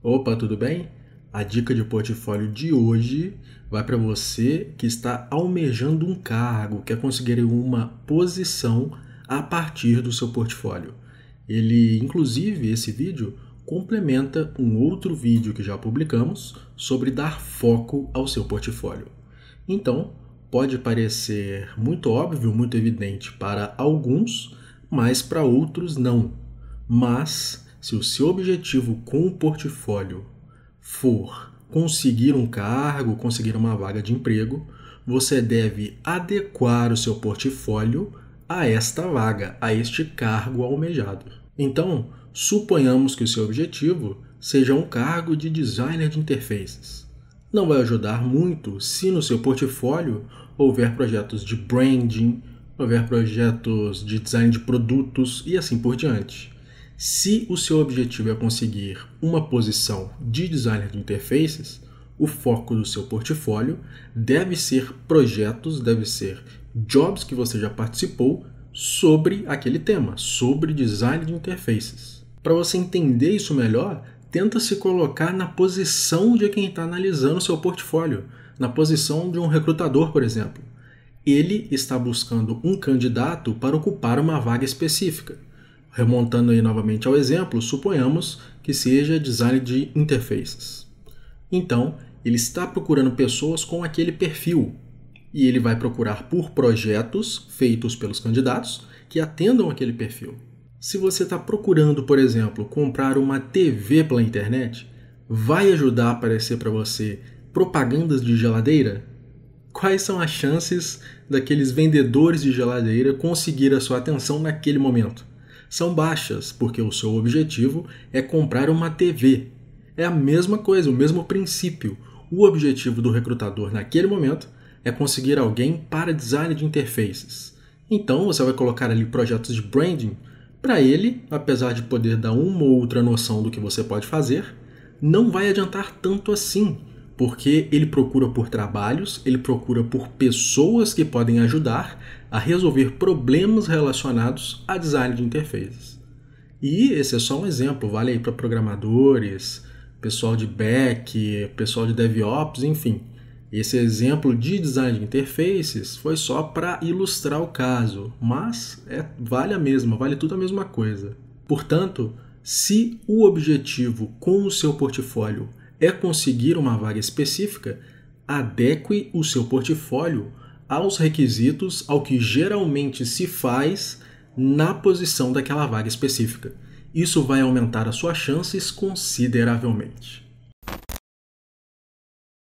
Opa, tudo bem? A dica de portfólio de hoje vai para você que está almejando um cargo, quer conseguir uma posição a partir do seu portfólio. Ele, inclusive, esse vídeo complementa um outro vídeo que já publicamos sobre dar foco ao seu portfólio. Então, pode parecer muito óbvio, muito evidente para alguns, mas para outros não. Mas se o seu objetivo com o portfólio for conseguir um cargo, conseguir uma vaga de emprego, você deve adequar o seu portfólio a esta vaga, a este cargo almejado. Então, suponhamos que o seu objetivo seja um cargo de designer de interfaces. Não vai ajudar muito se no seu portfólio houver projetos de branding, houver projetos de design de produtos e assim por diante. Se o seu objetivo é conseguir uma posição de designer de interfaces, o foco do seu portfólio deve ser projetos, deve ser jobs que você já participou sobre aquele tema, sobre design de interfaces. Para você entender isso melhor, tenta se colocar na posição de quem está analisando seu portfólio, na posição de um recrutador, por exemplo. Ele está buscando um candidato para ocupar uma vaga específica. Remontando aí novamente ao exemplo, suponhamos que seja design de interfaces. Então, ele está procurando pessoas com aquele perfil e ele vai procurar por projetos feitos pelos candidatos que atendam aquele perfil. Se você está procurando, por exemplo, comprar uma TV pela internet, vai ajudar a aparecer para você propagandas de geladeira? Quais são as chances daqueles vendedores de geladeira conseguir a sua atenção naquele momento? são baixas, porque o seu objetivo é comprar uma TV. É a mesma coisa, o mesmo princípio. O objetivo do recrutador naquele momento é conseguir alguém para design de interfaces. Então você vai colocar ali projetos de branding para ele, apesar de poder dar uma ou outra noção do que você pode fazer, não vai adiantar tanto assim, porque ele procura por trabalhos, ele procura por pessoas que podem ajudar a resolver problemas relacionados a design de interfaces. E esse é só um exemplo, vale aí para programadores, pessoal de back, pessoal de DevOps, enfim. Esse exemplo de design de interfaces foi só para ilustrar o caso, mas é, vale a mesma, vale tudo a mesma coisa. Portanto, se o objetivo com o seu portfólio é conseguir uma vaga específica, adeque o seu portfólio aos requisitos ao que geralmente se faz na posição daquela vaga específica. Isso vai aumentar as suas chances consideravelmente.